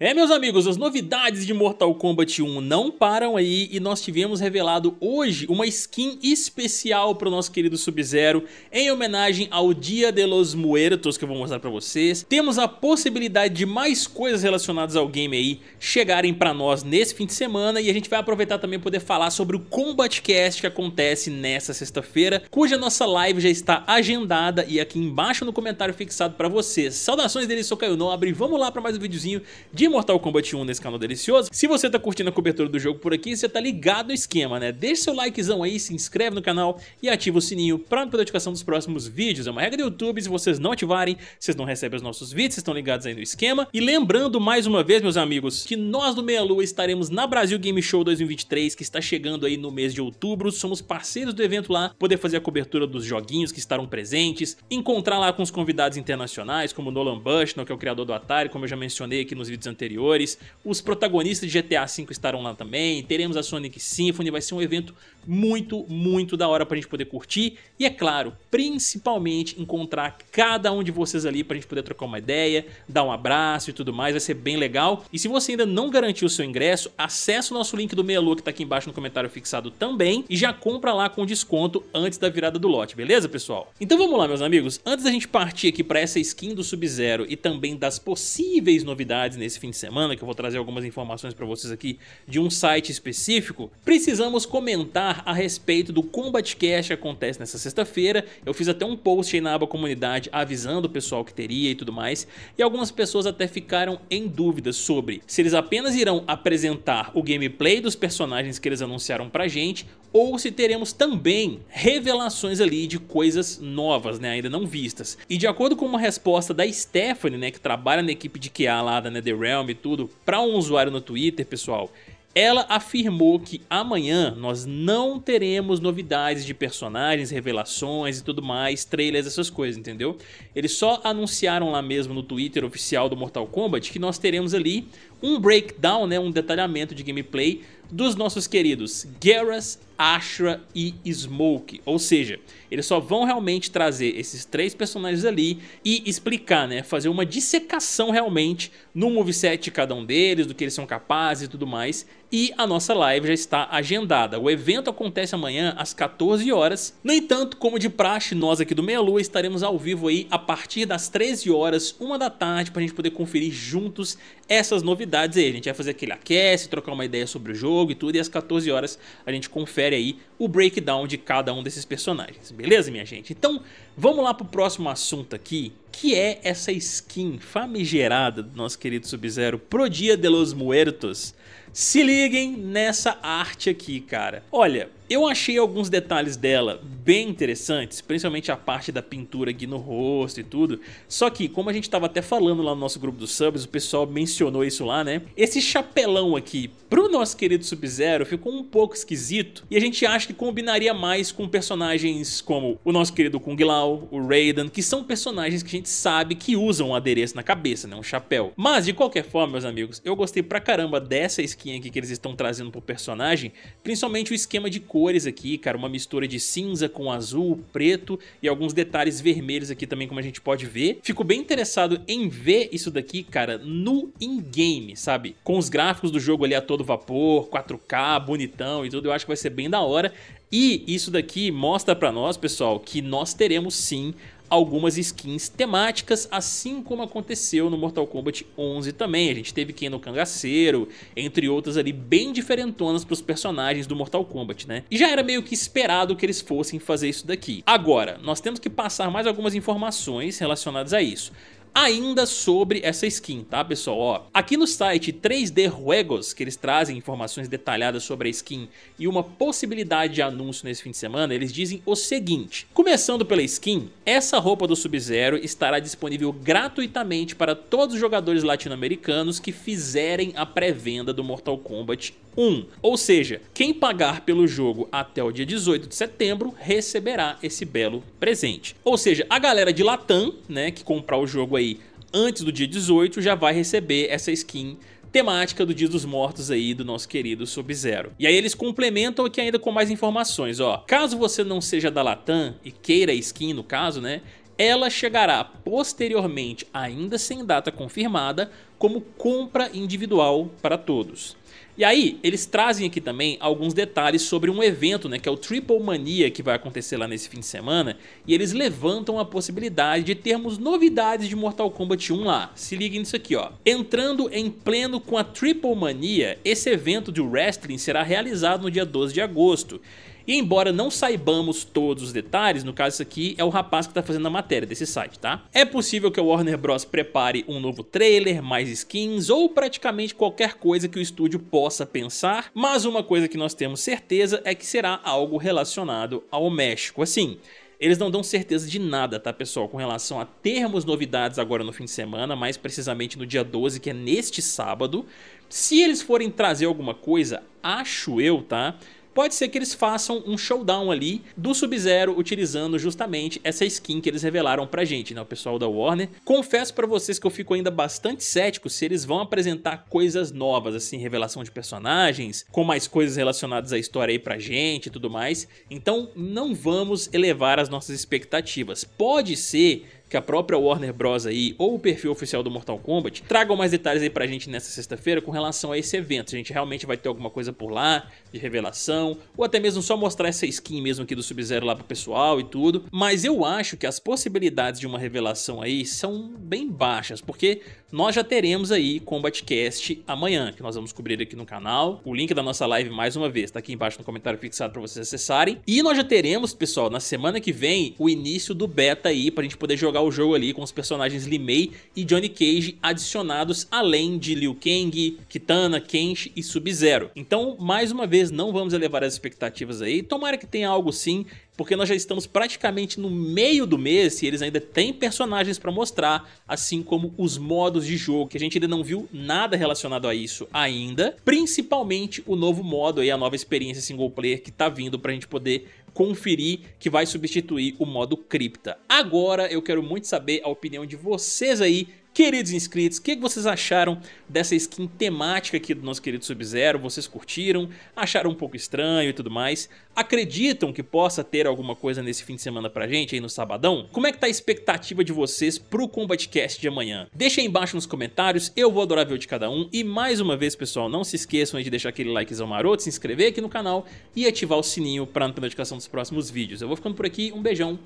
É, meus amigos, as novidades de Mortal Kombat 1 não param aí e nós tivemos revelado hoje uma skin especial para o nosso querido Sub-Zero em homenagem ao Dia de los Muertos que eu vou mostrar para vocês. Temos a possibilidade de mais coisas relacionadas ao game aí chegarem para nós nesse fim de semana e a gente vai aproveitar também poder falar sobre o Combat Cast que acontece nessa sexta-feira, cuja nossa live já está agendada e aqui embaixo no comentário fixado para vocês. Saudações deles, sou Caio Nobre, vamos lá para mais um videozinho de de Mortal Kombat 1 nesse canal delicioso. Se você tá curtindo a cobertura do jogo por aqui, você tá ligado no esquema, né? Deixa seu likezão aí, se inscreve no canal e ativa o sininho pra não perder a notificação dos próximos vídeos. É uma regra do YouTube, se vocês não ativarem, vocês não recebem os nossos vídeos, vocês estão ligados aí no esquema. E lembrando mais uma vez, meus amigos, que nós do Meia Lua estaremos na Brasil Game Show 2023, que está chegando aí no mês de outubro. Somos parceiros do evento lá, poder fazer a cobertura dos joguinhos que estarão presentes, encontrar lá com os convidados internacionais, como Nolan Bushnell, que é o criador do Atari, como eu já mencionei aqui nos vídeos anteriores anteriores. Os protagonistas de GTA V estarão lá também, teremos a Sonic Symphony, vai ser um evento muito, muito da hora pra gente poder curtir. E é claro, principalmente encontrar cada um de vocês ali pra gente poder trocar uma ideia, dar um abraço e tudo mais, vai ser bem legal. E se você ainda não garantiu o seu ingresso, acessa o nosso link do Meialu que tá aqui embaixo no comentário fixado também e já compra lá com desconto antes da virada do lote, beleza pessoal? Então vamos lá meus amigos, antes da gente partir aqui pra essa skin do Sub-Zero e também das possíveis novidades nesse fim de semana, que eu vou trazer algumas informações para vocês aqui de um site específico, precisamos comentar a respeito do Combat Cash que acontece nessa sexta-feira. Eu fiz até um post aí na aba comunidade avisando o pessoal que teria e tudo mais, e algumas pessoas até ficaram em dúvida sobre se eles apenas irão apresentar o gameplay dos personagens que eles anunciaram pra gente, ou se teremos também revelações ali de coisas novas, né, ainda não vistas. E de acordo com uma resposta da Stephanie, né, que trabalha na equipe de QA lá da NetherRealm, Realm e tudo, para um usuário no Twitter, pessoal, ela afirmou que amanhã nós não teremos novidades de personagens, revelações e tudo mais, trailers, essas coisas, entendeu? Eles só anunciaram lá mesmo no Twitter oficial do Mortal Kombat que nós teremos ali um breakdown, né, um detalhamento de gameplay dos nossos queridos Garrus, Ashra e Smoke. Ou seja, eles só vão realmente trazer esses três personagens ali e explicar, né? Fazer uma dissecação realmente no moveset de cada um deles, do que eles são capazes e tudo mais. E a nossa live já está agendada. O evento acontece amanhã às 14 horas. No entanto, como de praxe, nós aqui do Meia Lua estaremos ao vivo aí a partir das 13 horas, uma da tarde, para a gente poder conferir juntos essas novidades aí. A gente vai fazer aquele aquece, trocar uma ideia sobre o jogo, jogo e tudo. E às 14 horas a gente confere aí o breakdown de cada um desses personagens, beleza, minha gente? Então vamos lá pro próximo assunto aqui, que é essa skin famigerada do nosso querido Sub-Zero pro Dia de los Muertos. Se liguem nessa arte aqui, cara. Olha, eu achei alguns detalhes dela bem interessantes, principalmente a parte da pintura aqui no rosto e tudo. Só que, como a gente estava até falando lá no nosso grupo dos subs, o pessoal mencionou isso lá, né? Esse chapelão aqui pro nosso querido Sub-Zero ficou um pouco esquisito e a gente acha que combinaria mais com personagens como o nosso querido Kung Lao, o Raiden, que são personagens que a gente sabe que usam um adereço na cabeça, né, um chapéu. Mas de qualquer forma, meus amigos, eu gostei pra caramba dessa skin aqui que eles estão trazendo pro personagem, principalmente o esquema de cores aqui, cara, uma mistura de cinza com azul, preto e alguns detalhes vermelhos aqui também, como a gente pode ver. Fico bem interessado em ver isso daqui, cara, no in-game, sabe? Com os gráficos do jogo ali a todo vapor, vapor, 4K, bonitão e tudo. Eu acho que vai ser bem da hora. E isso daqui mostra pra nós, pessoal, que nós teremos sim algumas skins temáticas, assim como aconteceu no Mortal Kombat 11 também. A gente teve quem no Cangaceiro, entre outras ali bem diferentonas para os personagens do Mortal Kombat, né? E já era meio que esperado que eles fossem fazer isso daqui. Agora, nós temos que passar mais algumas informações relacionadas a isso ainda sobre essa skin, tá pessoal? Ó, aqui no site 3D Juegos, que eles trazem informações detalhadas sobre a skin e uma possibilidade de anúncio nesse fim de semana, eles dizem o seguinte. Começando pela skin, essa roupa do Sub-Zero estará disponível gratuitamente para todos os jogadores latino-americanos que fizerem a pré-venda do Mortal Kombat 1. Ou seja, quem pagar pelo jogo até o dia 18 de setembro receberá esse belo presente. Ou seja, a galera de Latam, né, que comprar o jogo aí aí antes do dia 18 já vai receber essa skin temática do Dia dos Mortos aí do nosso querido Sub-Zero. E aí eles complementam aqui ainda com mais informações, ó. Caso você não seja da Latam e queira a skin no caso, né? ela chegará posteriormente, ainda sem data confirmada, como compra individual para todos. E aí, eles trazem aqui também alguns detalhes sobre um evento, né, que é o Triple Mania, que vai acontecer lá nesse fim de semana, e eles levantam a possibilidade de termos novidades de Mortal Kombat 1 lá. Se liguem nisso aqui, ó. Entrando em pleno com a Triple Mania, esse evento de wrestling será realizado no dia 12 de agosto. E embora não saibamos todos os detalhes, no caso isso aqui é o rapaz que está fazendo a matéria desse site, tá? É possível que o Warner Bros prepare um novo trailer, mais skins ou praticamente qualquer coisa que o estúdio possa pensar, mas uma coisa que nós temos certeza é que será algo relacionado ao México, assim... Eles não dão certeza de nada, tá pessoal, com relação a termos novidades agora no fim de semana, mais precisamente no dia 12, que é neste sábado. Se eles forem trazer alguma coisa, acho eu, tá? pode ser que eles façam um showdown ali do Sub-Zero utilizando justamente essa skin que eles revelaram pra gente, né, o pessoal da Warner. Confesso pra vocês que eu fico ainda bastante cético se eles vão apresentar coisas novas, assim, revelação de personagens, com mais coisas relacionadas à história aí pra gente e tudo mais. Então não vamos elevar as nossas expectativas. Pode ser que a própria Warner Bros. aí, ou o perfil oficial do Mortal Kombat, tragam mais detalhes aí pra gente nessa sexta-feira com relação a esse evento. Se a gente realmente vai ter alguma coisa por lá, de revelação, ou até mesmo só mostrar essa skin mesmo aqui do Sub-Zero lá pro pessoal e tudo. Mas eu acho que as possibilidades de uma revelação aí são bem baixas, porque nós já teremos aí CombatCast amanhã, que nós vamos cobrir aqui no canal. O link da nossa live, mais uma vez, tá aqui embaixo no comentário fixado para vocês acessarem. E nós já teremos, pessoal, na semana que vem, o início do beta aí, pra gente poder jogar o jogo ali com os personagens Mei e Johnny Cage adicionados, além de Liu Kang, Kitana, Kenshi e Sub-Zero. Então, mais uma vez, não vamos elevar as expectativas aí. Tomara que tenha algo sim porque nós já estamos praticamente no meio do mês e eles ainda têm personagens para mostrar, assim como os modos de jogo, que a gente ainda não viu nada relacionado a isso ainda, principalmente o novo modo e a nova experiência single player que tá vindo pra gente poder conferir que vai substituir o modo cripta. Agora eu quero muito saber a opinião de vocês aí Queridos inscritos, o que vocês acharam dessa skin temática aqui do nosso querido Sub-Zero? Vocês curtiram? Acharam um pouco estranho e tudo mais? Acreditam que possa ter alguma coisa nesse fim de semana pra gente aí no sabadão? Como é que tá a expectativa de vocês pro CombatCast de amanhã? Deixa aí embaixo nos comentários, eu vou adorar ver o de cada um. E mais uma vez, pessoal, não se esqueçam de deixar aquele likezão maroto, se inscrever aqui no canal e ativar o sininho pra não ter notificação dos próximos vídeos. Eu vou ficando por aqui, um beijão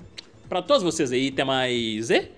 pra todos vocês aí, até mais e...